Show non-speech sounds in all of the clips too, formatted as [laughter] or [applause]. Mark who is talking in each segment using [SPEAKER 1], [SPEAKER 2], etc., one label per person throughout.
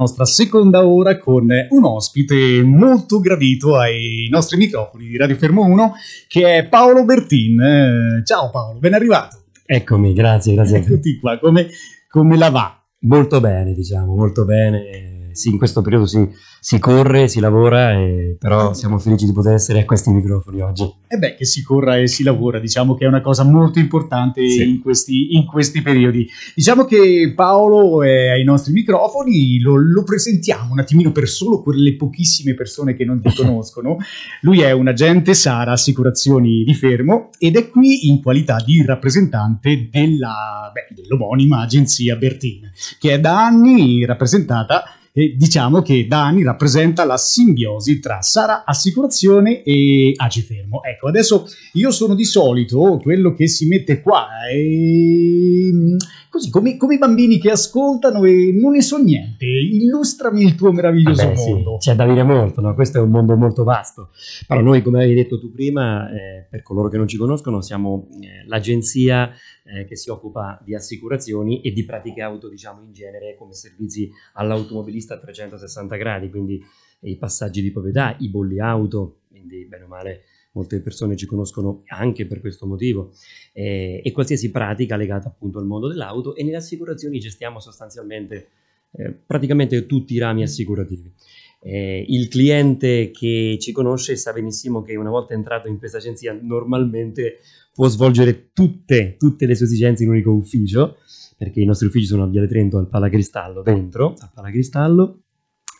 [SPEAKER 1] nostra seconda ora con un ospite molto gradito ai nostri microfoni di Radio Fermo 1 che è Paolo
[SPEAKER 2] Bertin. Eh, ciao Paolo, ben arrivato. Eccomi, grazie, grazie. Eccoti qua, come, come la va? Molto bene, diciamo, molto bene sì, in questo periodo si, si corre, si lavora, e, eh, però ecco. siamo felici di poter essere a questi microfoni oggi. E
[SPEAKER 1] eh beh, che si corra e si lavora, diciamo che è una cosa molto importante sì. in, questi, in, questi, periodi. Diciamo che Paolo è ai nostri microfoni, lo, lo presentiamo un attimino per solo quelle pochissime persone che non ti [laughs] conoscono. Lui è un agente Sara Assicurazioni di Fermo ed è qui in qualità di rappresentante della, beh, dell'omonima agenzia Bertin, che è da anni rappresentata e diciamo che Dani rappresenta la simbiosi tra Sara Assicurazione e Agifermo. Ecco, adesso io sono di solito quello che si mette qua e eh, mm, così come, come, i bambini che ascoltano e non ne so niente. Illustrami il tuo meraviglioso Vabbè, mondo.
[SPEAKER 2] Sì, c'è da dire molto, no? questo è un mondo molto vasto. Però noi, come hai detto tu prima, eh, per coloro che non ci conoscono, siamo eh, l'agenzia eh, che si occupa di assicurazioni e di pratiche auto, diciamo, in genere come servizi all'automobilista a 360 gradi, quindi i passaggi di proprietà, i bolli auto, quindi bene o male molte persone ci conoscono anche per questo motivo, eh, e qualsiasi pratica legata appunto al mondo dell'auto e nelle assicurazioni gestiamo sostanzialmente eh, praticamente tutti i rami assicurativi. Eh, il cliente che ci conosce sa benissimo che una volta entrato in questa agenzia normalmente può svolgere tutte, tutte le sue esigenze in un unico ufficio, perché i nostri uffici sono a Viale Trento al Palacristallo, dentro al Palacristallo,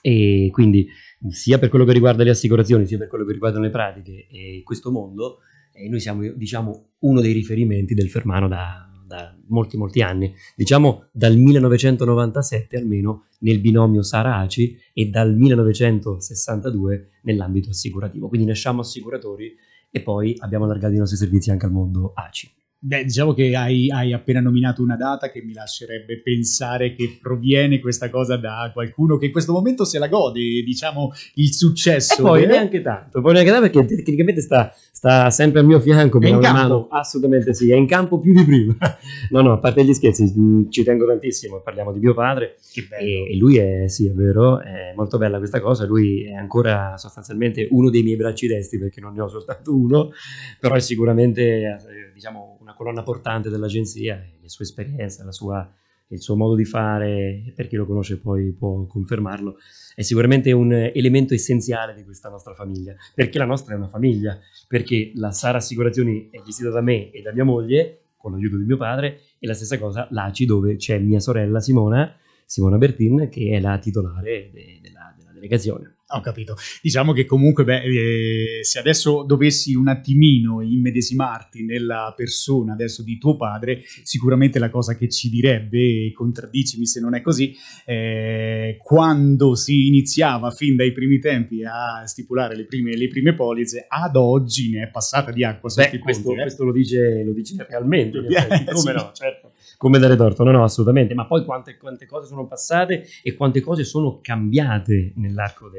[SPEAKER 2] e quindi sia per quello che riguarda le assicurazioni, sia per quello che riguardano le pratiche e questo mondo, eh, noi siamo diciamo, uno dei riferimenti del Fermano da, da molti molti anni, diciamo dal 1997 almeno nel binomio Saraci e dal 1962 nell'ambito assicurativo. Quindi nasciamo assicuratori e poi abbiamo allargato i nostri servizi anche al mondo ACI.
[SPEAKER 1] Beh, diciamo che hai, hai, appena nominato una data che mi lascerebbe pensare che proviene questa cosa da qualcuno che in questo momento se la gode, diciamo,
[SPEAKER 2] il successo. E poi eh? neanche tanto, poi neanche tanto perché tecnicamente sta, sta sempre al mio fianco, è in Mano. assolutamente sì, è in campo più di prima. [laughs] no, no, a parte gli scherzi, mm, ci tengo tantissimo, parliamo di mio padre. E, lui è, sì, è vero, è molto bella questa cosa, lui è ancora sostanzialmente uno dei miei bracci destri perché non ne ho soltanto uno, però è sicuramente eh, diciamo, una colonna portante dell'agenzia, le sue esperienze, la sua il suo modo di fare, per chi lo conosce poi può confermarlo, è sicuramente un elemento essenziale di questa nostra famiglia, perché la nostra è una famiglia, perché la Sara Assicurazioni è gestita da me e da mia moglie, con l'aiuto di mio padre, e la stessa cosa l'ACI dove c'è mia sorella Simona, Simona Bertin, che è la titolare della, della delegazione.
[SPEAKER 1] Ho capito. Diciamo che comunque, beh, eh, se adesso dovessi un attimino immedesimarti nella persona adesso di tuo padre, sicuramente la cosa che ci direbbe, contraddicimi se non è così, eh, quando si iniziava fin dai primi tempi a stipulare le prime, le prime polizze, ad oggi ne è passata di acqua. Beh,
[SPEAKER 2] questo, conti, eh? questo, lo dice, lo dice realmente, [laughs] come sì, no, certo come dare torto, no, no, assolutamente. Ma poi quante, quante, cose sono passate e quante cose sono cambiate nell'arco di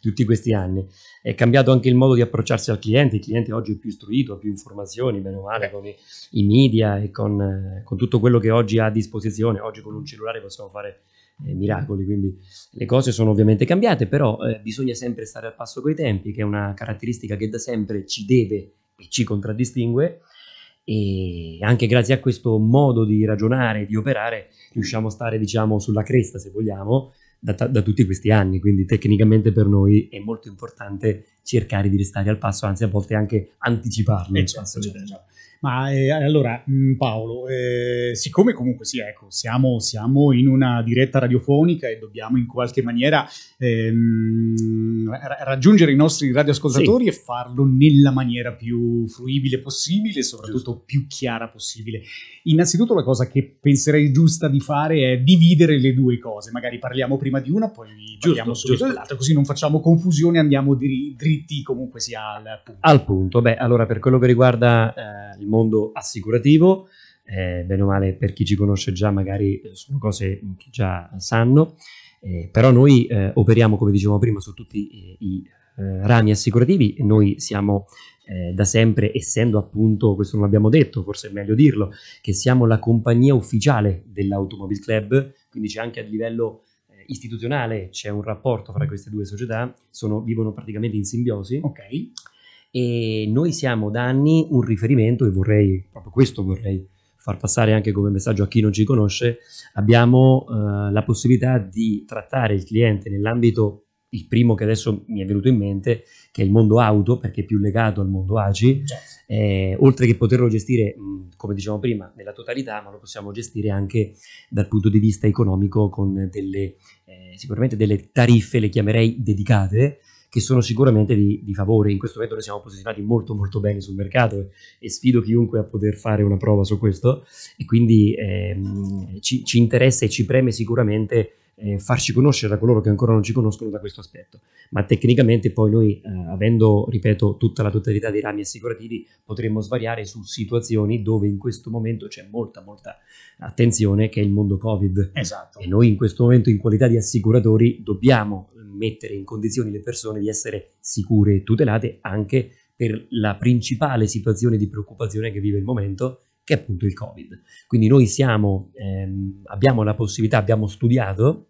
[SPEAKER 2] tutti questi anni. È cambiato anche il modo di approcciarsi al cliente. Il cliente oggi è più istruito, ha più informazioni, meno male, con i, i media e con, con tutto quello che oggi ha a disposizione. Oggi con un cellulare possiamo fare eh, miracoli, quindi le cose sono ovviamente cambiate, però eh, bisogna sempre stare al passo coi tempi, che è una caratteristica che da sempre ci deve e ci contraddistingue e anche grazie a questo modo di ragionare, di operare, riusciamo a stare diciamo sulla cresta se vogliamo da, da, tutti questi anni, quindi tecnicamente per noi è molto importante cercare di restare al passo, anzi a volte anche anticiparlo. Eh, certo, certo. Certo. Ma eh, allora, mm,
[SPEAKER 1] Paolo, eh, siccome comunque sì, ecco, siamo, siamo, in una diretta radiofonica e dobbiamo in qualche maniera ehm, raggiungere i nostri radioascoltatori sì. e farlo nella maniera più fruibile possibile soprattutto Giusto. più chiara possibile. Innanzitutto la cosa che penserei giusta di fare è dividere le due cose, magari parliamo prima di una, poi giusto, parliamo subito dell'altra, così non facciamo confusione, e andiamo diri- dritti comunque sia al punto.
[SPEAKER 2] Al punto, beh, allora per quello che riguarda eh, il mondo mondo assicurativo, eh, bene o male per chi ci conosce già magari eh, sono cose mm, che già sanno, eh, però noi eh, operiamo come dicevamo prima su tutti eh, i, i eh, rami assicurativi noi siamo da sempre, essendo appunto, questo non l'abbiamo detto, forse è meglio dirlo, che siamo la compagnia ufficiale dell'Automobile Club, quindi c'è anche a livello istituzionale c'è un rapporto fra queste due società, sono, vivono praticamente in simbiosi. Ok e noi siamo da anni un riferimento e vorrei, proprio questo vorrei far passare anche come messaggio a chi non ci conosce, abbiamo eh, la possibilità di trattare il cliente nell'ambito, il primo che adesso mi è venuto in mente, che è il mondo auto, perché è più legato al mondo ACI, certo. eh, oltre che poterlo gestire, come dicevamo prima, nella totalità, ma lo possiamo gestire anche dal punto di vista economico con delle, eh, sicuramente delle tariffe, le chiamerei dedicate, che sono sicuramente di, di, favore. In questo momento noi siamo posizionati molto molto bene sul mercato e sfido chiunque a poter fare una prova su questo e quindi ehm, ci, ci, interessa e ci preme sicuramente eh, farci conoscere da coloro che ancora non ci conoscono da questo aspetto. Ma tecnicamente poi noi, eh, avendo, ripeto, tutta la totalità dei rami assicurativi, potremmo svariare su situazioni dove in questo momento c'è molta, molta attenzione, che è il mondo Covid. Esatto. E noi in questo momento, in qualità di assicuratori, dobbiamo mettere in condizioni le persone di essere sicure e tutelate anche per la principale situazione di preoccupazione che vive il momento, che è appunto il Covid. Quindi noi siamo, ehm, abbiamo la possibilità, abbiamo studiato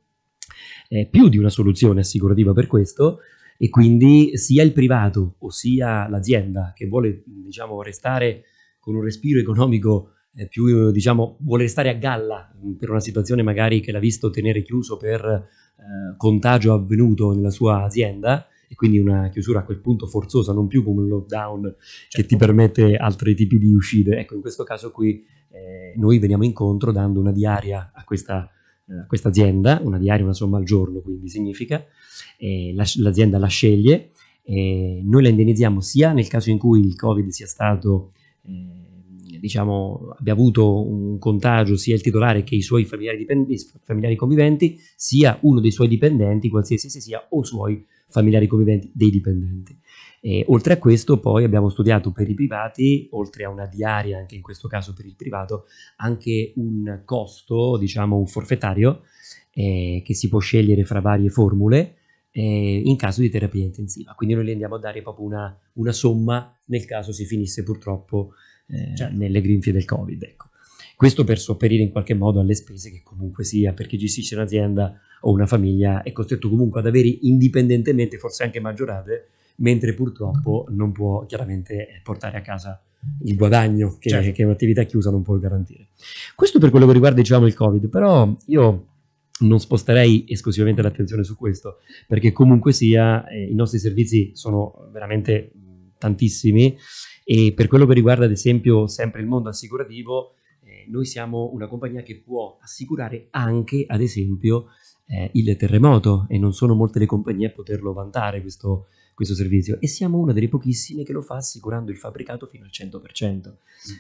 [SPEAKER 2] eh, più di una soluzione assicurativa per questo e quindi sia il privato, ossia l'azienda che vuole diciamo, restare con un respiro economico eh, più, diciamo, vuole restare a galla mh, mm, per una situazione magari che l'ha visto tenere chiuso per eh, contagio avvenuto nella sua azienda e quindi una chiusura a quel punto forzosa, non più come un lockdown certo. che ti permette altri tipi di uscite. Ecco, in questo caso qui eh, noi veniamo incontro dando una diaria a questa, eh, questa azienda, una diaria, una somma al giorno, quindi significa, eh, la, l'azienda la sceglie, e noi la indennizziamo sia nel caso in cui il Covid sia stato eh, diciamo, abbia avuto un contagio sia il titolare che i suoi familiari, familiari conviventi, sia uno dei suoi dipendenti, qualsiasi se sia, o suoi familiari conviventi dei dipendenti. E, oltre a questo poi abbiamo studiato per i privati, oltre a una diaria anche in questo caso per il privato, anche un costo, diciamo un forfettario, eh, che si può scegliere fra varie formule eh, in caso di terapia intensiva. Quindi noi le andiamo a dare proprio una, una somma nel caso si finisse purtroppo eh, certo. nelle grinfie del Covid. Ecco. Questo per sopperire in qualche modo alle spese che comunque sia, perché gestisce un'azienda o una famiglia è costretto comunque ad avere indipendentemente, forse anche maggiorate, mentre purtroppo non può chiaramente eh, portare a casa il guadagno che, certo. che un'attività chiusa non può garantire. Questo per quello che riguarda diciamo, il Covid, però io non sposterei esclusivamente l'attenzione su questo, perché comunque sia eh, i nostri servizi sono veramente tantissimi e per quello che riguarda, ad esempio, sempre il mondo assicurativo, eh, noi siamo una compagnia che può assicurare anche, ad esempio, eh, il terremoto e non sono molte le compagnie a poterlo vantare questo, questo servizio e siamo una delle pochissime che lo fa assicurando il fabbricato fino al 100%.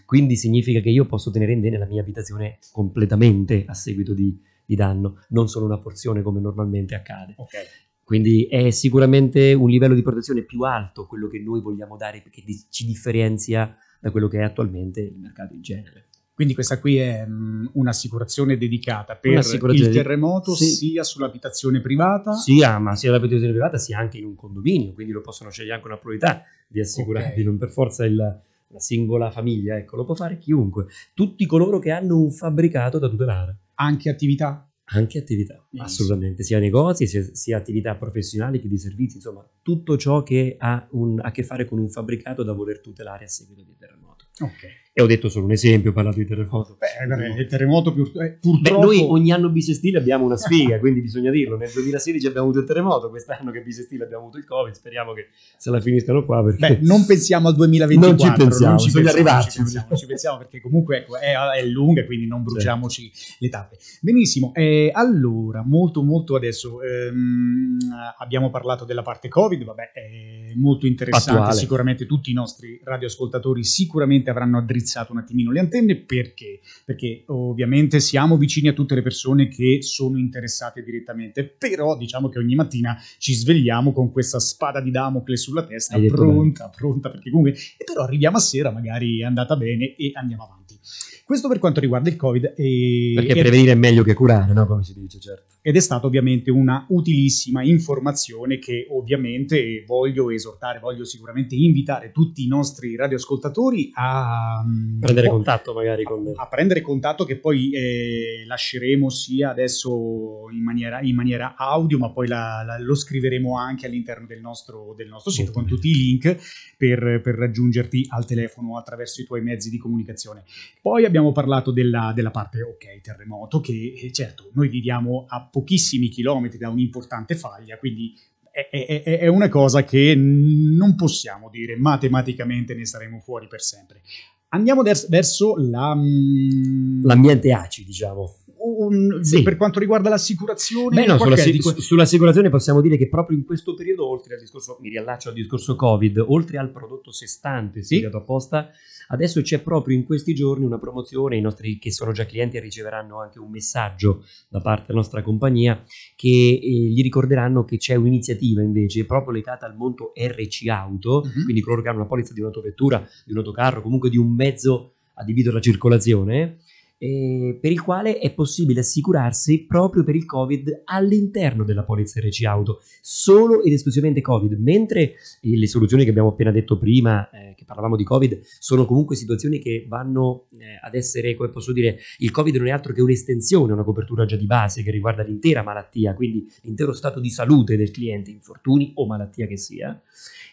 [SPEAKER 2] Quindi significa che io posso tenere in bene la mia abitazione completamente a seguito di, di danno, non solo una porzione come normalmente accade. Okay. Quindi è sicuramente un livello di protezione più alto quello che noi vogliamo dare, perché ci differenzia da quello che è attualmente il mercato in genere. Quindi questa qui è mm, un'assicurazione dedicata per un'assicurazione il terremoto di... sì. sia sull'abitazione privata? Sia, ah, ma sia l'abitazione privata sia anche in un condominio, quindi lo possono scegliere anche una pluralità di assicurare, okay. non per forza il, la singola famiglia, ecco, lo può fare chiunque, tutti coloro che hanno un fabbricato da tutelare. Anche attività? Anche attività. Assolutamente, sia negozi, sia, sia, attività professionali che di servizi, insomma tutto ciò che ha un, a che fare con un fabbricato da voler tutelare a seguito di terremoto. Okay. E ho detto solo un esempio, ho parlato di terremoto. Beh, il terremoto più, eh, purtroppo... Beh, noi ogni anno bisestile abbiamo una sfiga, quindi bisogna dirlo. Nel 2016 abbiamo avuto il terremoto, quest'anno che bisestile abbiamo avuto il Covid, speriamo che
[SPEAKER 1] se la finiscano qua. Perché... Beh, non pensiamo al 2024. Non ci pensiamo, non ci bisogna pensiamo, arrivarci. Non ci pensiamo, ci pensiamo perché comunque ecco, è, è lunga, quindi non bruciamoci certo. le tappe. Benissimo, eh, allora molto molto adesso ehm, abbiamo parlato della parte covid vabbè è molto interessante Attuale. sicuramente tutti i nostri radioascoltatori sicuramente avranno addrizzato un attimino le antenne perché perché ovviamente siamo vicini a tutte le persone che sono interessate direttamente però diciamo che ogni mattina ci svegliamo con questa spada di Damocle sulla testa pronta bene. pronta perché comunque e però arriviamo a sera magari è andata bene e andiamo avanti questo per quanto riguarda il Covid. E, perché e... prevenire
[SPEAKER 2] è meglio che curare, no? Come si dice, certo
[SPEAKER 1] ed è stata ovviamente una utilissima informazione che ovviamente voglio esortare, voglio sicuramente invitare tutti i nostri radioascoltatori a mm,
[SPEAKER 2] prendere contatto
[SPEAKER 1] magari con A, a prendere contatto che poi eh, lasceremo sia adesso in maniera, in maniera audio, ma poi la, la, lo scriveremo anche all'interno del nostro, del nostro sito con tutti i link per, per, raggiungerti al telefono attraverso i tuoi mezzi di comunicazione. Poi abbiamo parlato della, della parte ok terremoto che eh, certo noi viviamo a pochissimi chilometri da un'importante faglia, quindi è, è, è, una cosa che non possiamo dire matematicamente ne saremo fuori per sempre.
[SPEAKER 2] Andiamo des- verso la, mm, l'ambiente ACI, diciamo.
[SPEAKER 1] Un, sì. Per
[SPEAKER 2] quanto riguarda l'assicurazione, Beh, no, sulla, di... sull'assicurazione possiamo dire che proprio in questo periodo, oltre al discorso, mi riallaccio al discorso Covid, oltre al prodotto sestante sì. studiato apposta, Adesso c'è proprio in questi giorni una promozione, i nostri che sono già clienti riceveranno anche un messaggio da parte della nostra compagnia che eh, gli ricorderanno che c'è un'iniziativa invece proprio legata al mondo RC Auto, uh-huh. quindi coloro che hanno una polizza di un'autovettura, di un autocarro, comunque di un mezzo adibito alla circolazione, eh, per il quale è possibile assicurarsi proprio per il Covid all'interno della polizza RC Auto, solo ed esclusivamente Covid, mentre eh, le soluzioni che abbiamo appena detto prima, eh, che parlavamo di Covid, sono comunque situazioni che vanno eh, ad essere, come posso dire, il Covid non è altro che un'estensione, una copertura già di base che riguarda l'intera malattia, quindi l'intero stato di salute del cliente, infortuni o malattia che sia.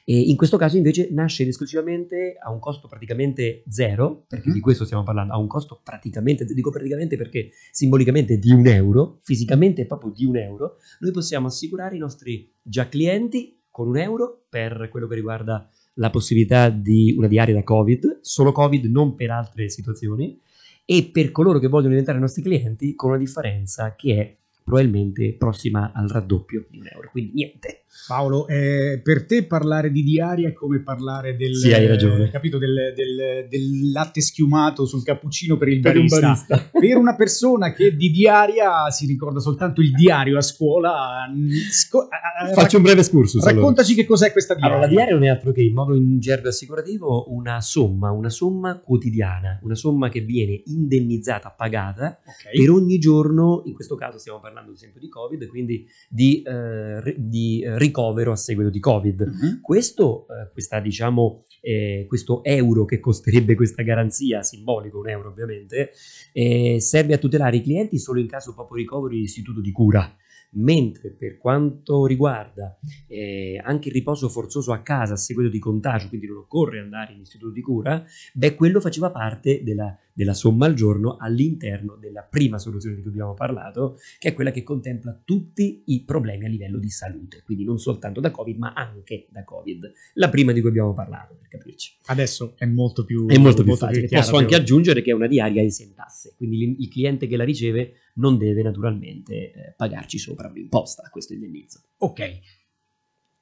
[SPEAKER 2] E in questo caso invece nasce esclusivamente a un costo praticamente zero, perché mm-hmm. di questo stiamo parlando, a un costo praticamente, dico praticamente perché simbolicamente di un euro, fisicamente proprio di un euro, noi possiamo assicurare i nostri già clienti con un euro per quello che riguarda la possibilità di una diaria da Covid, solo Covid, non per altre situazioni, e per coloro che vogliono diventare nostri clienti con una differenza che è probabilmente prossima al raddoppio di un euro. Quindi niente. Paolo,
[SPEAKER 1] eh, per te parlare di diaria è come parlare del, sì, hai ragione. Eh, capito, del, del, del, latte schiumato sul cappuccino per il per barista. Un barista. [laughs] per una persona che di diaria si ricorda soltanto il diario a scuola. Mm, sco- Faccio
[SPEAKER 2] racc- un breve scurso. Raccontaci allora. che cos'è questa diaria. Allora, la diaria non è altro che in modo in gergo assicurativo una somma, una somma quotidiana, una somma che viene indennizzata, pagata okay. per ogni giorno, in questo caso stiamo parlando parlando ad esempio di Covid, quindi di, eh, di ricovero a seguito di Covid. Mm-hmm. Questo, eh, questa, diciamo, eh, questo euro che costerebbe questa garanzia, simbolico un euro ovviamente, eh, serve a tutelare i clienti solo in caso proprio ricovero in istituto di cura mentre per quanto riguarda eh, anche il riposo forzoso a casa a seguito di contagio, quindi non occorre andare in istituto di cura, beh quello faceva parte della, della somma al giorno all'interno della prima soluzione di cui abbiamo parlato, che è quella che contempla tutti i problemi a livello di salute, quindi non soltanto da Covid ma anche da Covid, la prima di cui abbiamo parlato per capirci. Adesso è molto più, è molto più molto facile, più chiaro, posso più... anche aggiungere che è una diaria esentasse, quindi il cliente che la riceve non deve naturalmente eh, pagarci sopra un'imposta a questo indennizzo. Ok.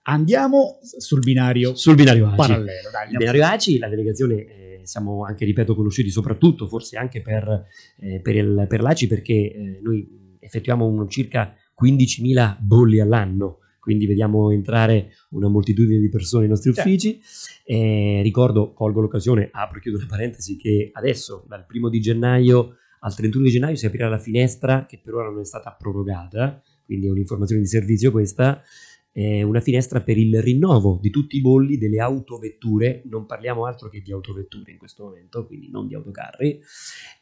[SPEAKER 2] Andiamo sul binario, sul binario ACI. parallelo. Dai, Il binario ACI, la delegazione eh, siamo anche, ripeto, conosciuti soprattutto, forse anche per, eh, per, il, per l'ACI, perché eh, noi effettuiamo un, circa 15.000 bolli all'anno quindi vediamo entrare una moltitudine di persone nei nostri certo. uffici. Eh, ricordo, colgo l'occasione, apro e chiudo una parentesi, che adesso, dal primo di gennaio, al 31 di gennaio si aprirà la finestra che per ora non è stata prorogata, quindi è un'informazione di servizio questa, è una finestra per il rinnovo di tutti i bolli delle autovetture, non parliamo altro che di autovetture in questo momento, quindi non di autocarri,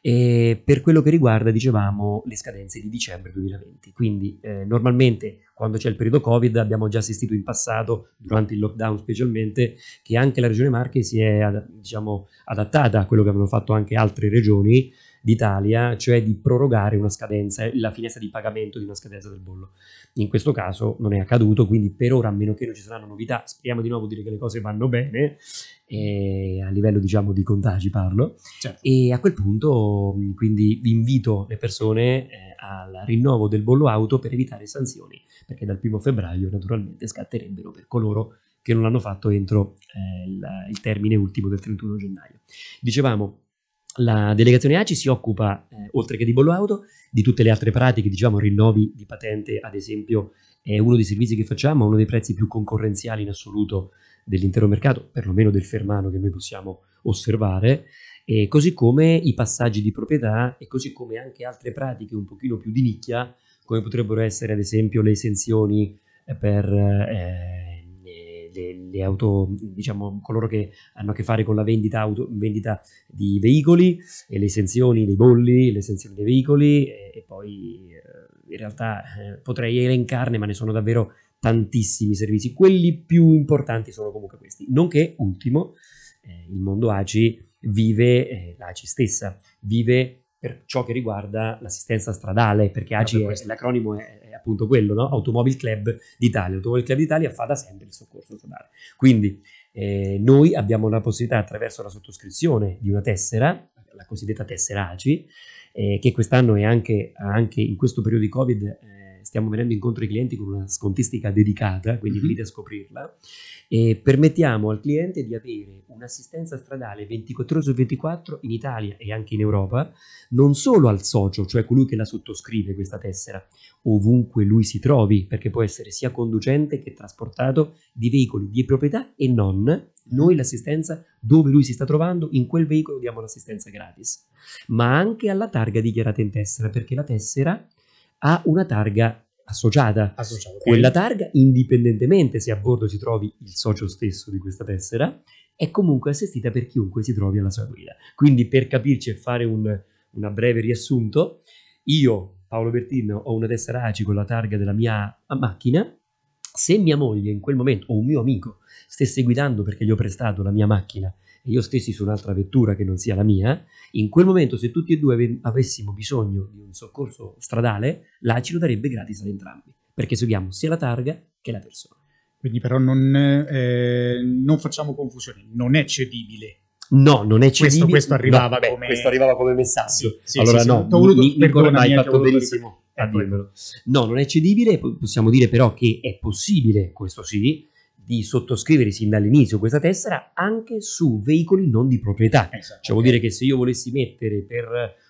[SPEAKER 2] e per quello che riguarda, dicevamo, le scadenze di dicembre 2020. Quindi eh, normalmente quando c'è il periodo Covid abbiamo già assistito in passato, durante il lockdown specialmente, che anche la regione Marche si è diciamo, adattata a quello che avevano fatto anche altre regioni, d'Italia, cioè di prorogare una scadenza, la finestra di pagamento di una scadenza del bollo. In questo caso non è accaduto, quindi per ora, a meno che non ci saranno novità, speriamo di nuovo dire che le cose vanno bene, eh, a livello diciamo di contagi parlo, certo. e a quel punto quindi vi invito le persone eh, al rinnovo del bollo auto per evitare sanzioni, perché dal primo febbraio naturalmente scatterebbero per coloro che non l'hanno fatto entro eh, il, il termine ultimo del 31 gennaio. Dicevamo, la delegazione ACI si occupa, eh, oltre che di bollo auto, di tutte le altre pratiche, diciamo rinnovi di patente, ad esempio è uno dei servizi che facciamo, uno dei prezzi più concorrenziali in assoluto dell'intero mercato, perlomeno del fermano che noi possiamo osservare, e così come i passaggi di proprietà e così come anche altre pratiche un pochino più di nicchia, come potrebbero essere ad esempio le esenzioni per... Eh, le, le, auto, diciamo, coloro che hanno a che fare con la vendita, auto, vendita di veicoli e le esenzioni dei bolli, le esenzioni dei veicoli e, e poi eh, in realtà eh, potrei elencarne, ma ne sono davvero tantissimi servizi. Quelli più importanti sono comunque questi. Nonché, ultimo, eh, il mondo ACI vive, eh, l'ACI stessa, vive per ciò che riguarda l'assistenza stradale, perché ACI è, ah, l'acronimo è, è, appunto quello, no? Automobile Club d'Italia. Automobile Club d'Italia fa da sempre il soccorso stradale. Quindi eh, noi abbiamo la possibilità attraverso la sottoscrizione di una tessera, la cosiddetta tessera ACI, eh, che quest'anno e anche, anche, in questo periodo di Covid eh, stiamo venendo incontro ai clienti con una scontistica dedicata, quindi mhm. venite a scoprirla, e permettiamo al cliente di avere un'assistenza stradale 24 ore su 24 in Italia e anche in Europa, non solo al socio, cioè colui che la sottoscrive questa tessera, ovunque lui si trovi, perché può essere sia conducente che trasportato di veicoli di proprietà e non, noi mm. l'assistenza dove lui si sta trovando, in quel veicolo diamo l'assistenza gratis, ma anche alla targa dichiarata in tessera, perché la tessera ha una targa associata. associata. Quella targa, indipendentemente se a bordo si trovi il socio stesso di questa tessera, è comunque assistita per chiunque si trovi alla sua guida. Quindi per capirci e fare un breve riassunto, io, Paolo Bertin, ho una tessera ACI con la targa della mia macchina. Se mia moglie in quel momento o un mio amico stesse guidando perché gli ho prestato la mia macchina io stessi su un'altra vettura che non sia la mia, in quel momento se tutti e due avessimo bisogno di un soccorso stradale, l'ACI lo darebbe gratis ad entrambi, perché seguiamo sia la targa che la persona. Quindi però non, eh, non facciamo confusione, non è cedibile. No, non
[SPEAKER 1] è cedibile. Questo, questo, arrivava, no, beh, come... questo
[SPEAKER 2] arrivava, come... messaggio. Sì, allora sì, no, sì, voluto, Nicola, hai fatto benissimo. A No, non è cedibile, possiamo dire però che è possibile, questo sì, di sottoscrivere sin dall'inizio questa tessera anche su veicoli non di proprietà. Esatto. Cioè vuol dire che se io volessi mettere per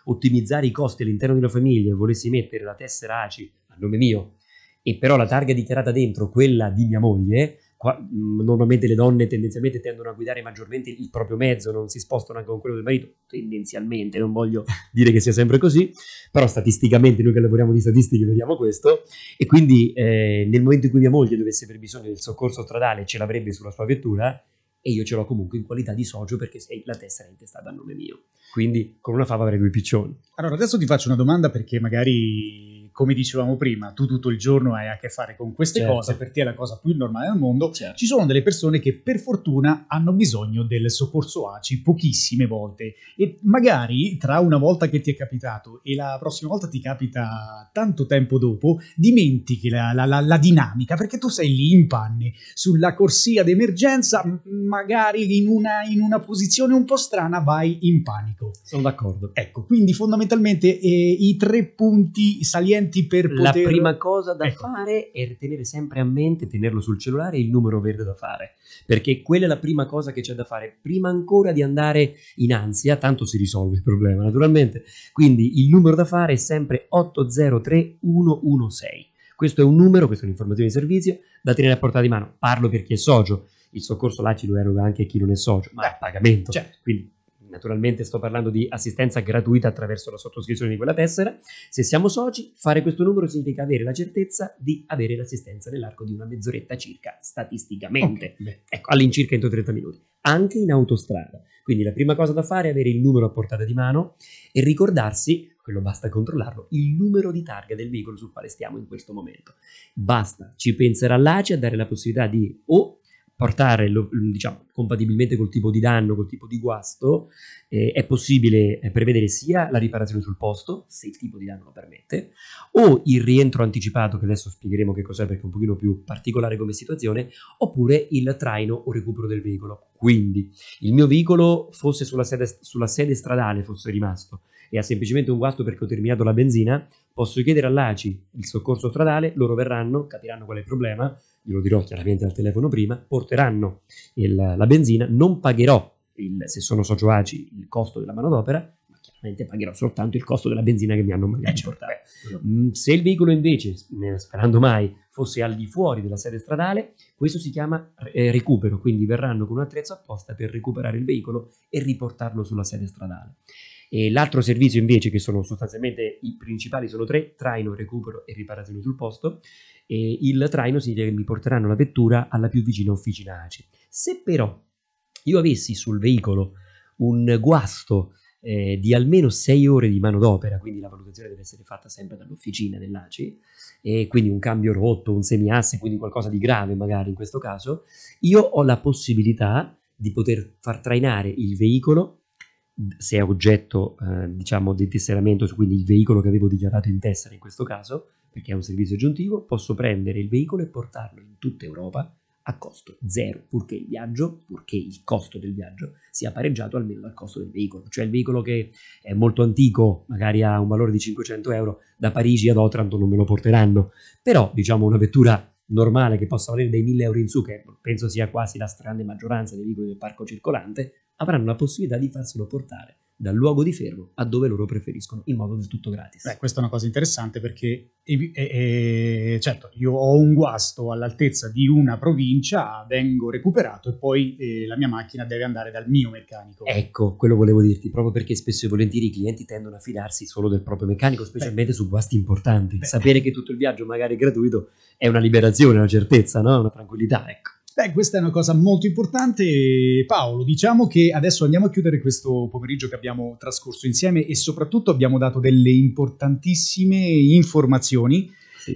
[SPEAKER 2] ottimizzare i costi all'interno di una famiglia, volessi mettere la tessera ACI a nome mio e però la targa dichiarata dentro quella di mia moglie, Qua, mm, normalmente le donne tendenzialmente tendono a guidare maggiormente il proprio mezzo, non si spostano anche con quello del marito, tendenzialmente, non voglio [laughs] dire che sia sempre così, però statisticamente noi che lavoriamo di statistiche vediamo questo e quindi eh, nel momento in cui mia moglie dovesse aver bisogno del soccorso stradale ce l'avrebbe sulla sua vettura e io ce l'ho comunque in qualità di socio perché sei la tessera è intestata a nome mio, quindi con una fava avrei due piccioni. Allora adesso ti faccio una domanda perché magari
[SPEAKER 1] come dicevamo prima, tu tutto il giorno hai a che fare con queste certo. cose, per te è la cosa più normale al mondo, certo. ci sono delle persone che per fortuna hanno bisogno del soccorso ACI pochissime volte e magari tra una volta che ti è capitato e la prossima volta ti capita tanto tempo dopo, dimentichi la, la, la, la dinamica perché tu sei lì in panne sulla corsia d'emergenza, magari in una, in una posizione un po' strana vai in panico.
[SPEAKER 2] Sono d'accordo. Ecco,
[SPEAKER 1] quindi fondamentalmente eh, i tre punti salienti strumenti per poter... La prima cosa
[SPEAKER 2] da ecco. fare è tenere sempre a mente, tenerlo sul cellulare, il numero verde da fare, perché quella è la prima cosa che c'è da fare, prima ancora di andare in ansia, tanto si risolve il problema naturalmente. Quindi il numero da fare è sempre 803116. Questo è un numero, questa è un'informazione di servizio da tenere a portata di mano. Parlo per chi è socio, il soccorso là ci lo eroga anche chi non è socio, ma è a pagamento. Cioè, quindi naturalmente sto parlando di assistenza gratuita attraverso la sottoscrizione di quella tessera, se siamo soci, fare questo numero significa avere la certezza di avere l'assistenza nell'arco di una mezz'oretta circa, statisticamente. Okay. Ecco, all'incirca entro 30 minuti, anche in autostrada. Quindi la prima cosa da fare è avere il numero a portata di mano e ricordarsi quello basta controllarlo, il numero di targa del veicolo sul quale stiamo in questo momento. Basta, ci penserà l'ACE a dare la possibilità di o portare, lo, diciamo, compatibilmente col tipo di danno, col tipo di guasto, eh, è possibile eh, prevedere sia la riparazione sul posto, se il tipo di danno lo permette, o il rientro anticipato, che adesso spiegheremo che cos'è perché è un pochino più particolare come situazione, oppure il traino o recupero del veicolo. Quindi il mio veicolo fosse sulla sede, sulla sede stradale, fosse rimasto, e ha semplicemente un guasto perché ho terminato la benzina, posso chiedere all'ACI il soccorso stradale, loro verranno, capiranno qual è il problema, glielo dirò chiaramente al telefono prima, porteranno il, la benzina, non pagherò, il, se sono socio ACI, il costo della manodopera, ma chiaramente pagherò soltanto il costo della benzina che mi hanno mandato eh, portare. Certo. Mm, se il veicolo invece, sperando mai, fosse al di fuori della sede stradale, questo si chiama eh, recupero, quindi verranno con un attrezzo apposta per recuperare il veicolo e riportarlo sulla sede stradale. E l'altro servizio invece, che sono sostanzialmente i principali, sono tre, traino, recupero e riparazione sul posto, e il traino significa che mi porteranno la vettura alla più vicina officina ACI. Se però io avessi sul veicolo un guasto eh, di almeno 6 ore di manodopera, quindi la valutazione deve essere fatta sempre dall'officina dell'ACI, e quindi un cambio rotto, un semiasse, quindi qualcosa di grave magari in questo caso, io ho la possibilità di poter far trainare il veicolo se è oggetto eh, diciamo di tesseramento, quindi il veicolo che avevo dichiarato in tessera in questo caso, perché è un servizio aggiuntivo, posso prendere il veicolo e portarlo in tutta Europa a costo zero, purché il viaggio, purché il costo del viaggio sia pareggiato almeno al costo del veicolo. Cioè il veicolo che è molto antico, magari ha un valore di 500 euro, da Parigi ad Otranto non me lo porteranno, però diciamo una vettura normale che possa valere dei 1000 euro in su, che penso sia quasi la stragrande maggioranza dei veicoli del parco circolante, avranno la possibilità di farselo portare dal luogo di fermo a dove loro preferiscono, in modo del tutto gratis. Beh, questa è una cosa interessante perché,
[SPEAKER 1] eh, eh, certo, io ho un guasto all'altezza di una provincia, vengo recuperato e poi eh, la mia macchina deve andare dal mio meccanico.
[SPEAKER 2] Ecco, quello volevo dirti, proprio perché spesso e volentieri i clienti tendono a fidarsi solo del proprio meccanico, specialmente beh, su guasti importanti. Beh. Sapere che tutto il viaggio magari è gratuito è una liberazione, una certezza, no? una tranquillità, ecco. Beh,
[SPEAKER 1] questa è una cosa molto importante, Paolo. Diciamo che adesso andiamo a chiudere questo pomeriggio che abbiamo trascorso insieme e soprattutto abbiamo dato delle importantissime informazioni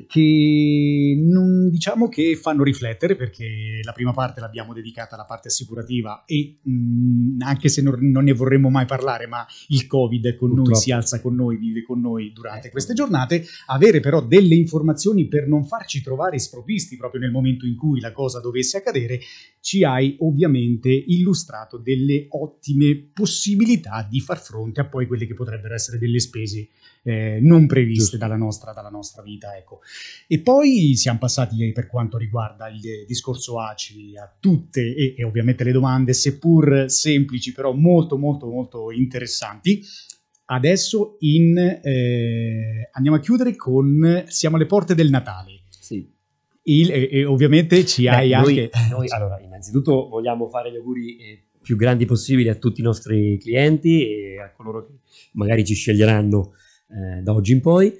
[SPEAKER 1] che non, diciamo che fanno riflettere perché la prima parte l'abbiamo dedicata alla parte assicurativa e mh, mm, anche se non, non, ne vorremmo mai parlare, ma il Covid è con Purtroppo. noi, si alza con noi, vive con noi durante eh. queste giornate, avere però delle informazioni per non farci trovare sprovvisti proprio nel momento in cui la cosa dovesse accadere, ci hai ovviamente illustrato delle ottime possibilità di far fronte a poi quelle che potrebbero essere delle spese eh, non previste dalla nostra, dalla nostra vita. Ecco. E poi siamo passati eh, per quanto riguarda il discorso ACI a tutte e, e ovviamente le domande, seppur semplici, però molto molto molto interessanti. Adesso in, eh, andiamo a chiudere con
[SPEAKER 2] Siamo alle porte del Natale. Sì. Il, e, e, ovviamente ci Beh, hai noi, anche... Eh, noi, allora, innanzitutto vogliamo fare gli auguri eh, più grandi possibili a tutti i nostri clienti e a coloro che magari ci sceglieranno eh, da oggi in poi.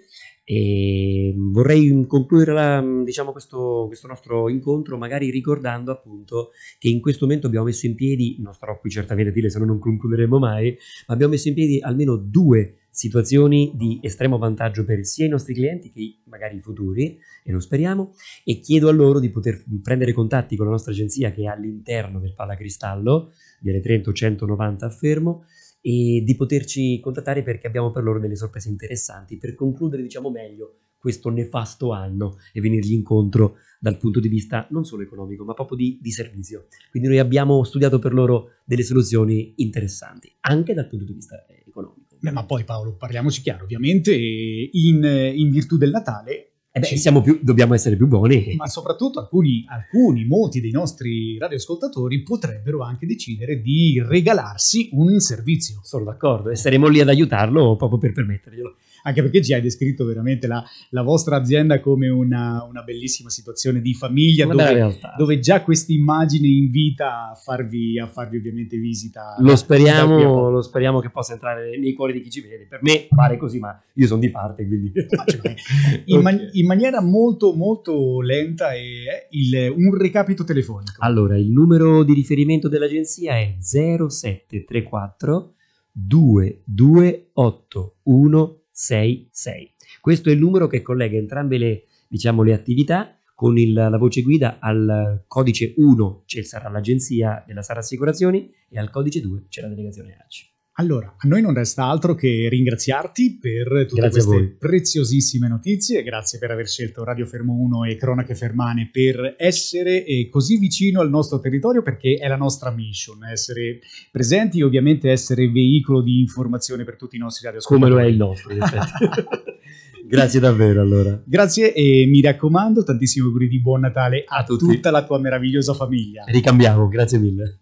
[SPEAKER 2] E ehm, vorrei concludere la, diciamo, questo, questo, nostro incontro magari ricordando appunto che in questo momento abbiamo messo in piedi, non starò qui certamente a dire se no non concluderemo mai, ma abbiamo messo in piedi almeno due situazioni di estremo vantaggio per sia i nostri clienti che magari i futuri, e lo speriamo, e chiedo a loro di poter prendere contatti con la nostra agenzia che è all'interno del Palacristallo, di Ale Trento 190 a Fermo, e di poterci contattare perché abbiamo per loro delle sorprese interessanti per concludere diciamo meglio questo nefasto anno e venirgli incontro dal punto di vista non solo economico ma proprio di, di servizio. Quindi noi abbiamo studiato per loro delle soluzioni interessanti anche dal punto di vista eh, economico.
[SPEAKER 1] ma poi Paolo, parliamoci chiaro, ovviamente in, in virtù del Natale eh beh,
[SPEAKER 2] più, dobbiamo essere più buoni. Ma
[SPEAKER 1] soprattutto alcuni, alcuni molti dei nostri radioascoltatori potrebbero anche decidere di regalarsi un servizio. Sono
[SPEAKER 2] d'accordo e saremo lì ad aiutarlo proprio per permetterglielo.
[SPEAKER 1] Anche perché ci hai descritto veramente la, la vostra azienda come una, una, bellissima situazione di famiglia dove, dove, già questa immagine invita a farvi, a farvi ovviamente visita. Lo speriamo, lo speriamo che possa entrare nei cuori di chi ci vede. Per me pare così, ma
[SPEAKER 2] io sono di parte quindi.
[SPEAKER 1] in, man- [laughs] in maniera molto molto lenta e eh, il, un recapito telefonico. Allora,
[SPEAKER 2] il numero di riferimento dell'agenzia è 0734 228166. Questo è il numero che collega entrambe le, diciamo, le attività con il, la voce guida al codice 1 c'è sarà l'agenzia della Sara Assicurazioni e al codice 2 c'è la delegazione ACI. Allora,
[SPEAKER 1] a noi non resta altro che ringraziarti per tutte grazie queste preziosissime notizie, grazie per aver scelto Radio Fermo 1 e Cronache Fermane per essere eh, così vicino al nostro territorio perché è la nostra mission, essere presenti e ovviamente essere veicolo di informazione per tutti i nostri radioscopi. Come lo è il nostro, in effetti. [laughs] Grazie
[SPEAKER 2] davvero allora.
[SPEAKER 1] Grazie e mi raccomando tantissimi auguri di buon Natale a, a tutta la tua meravigliosa famiglia.
[SPEAKER 2] Ricambiamo, grazie mille.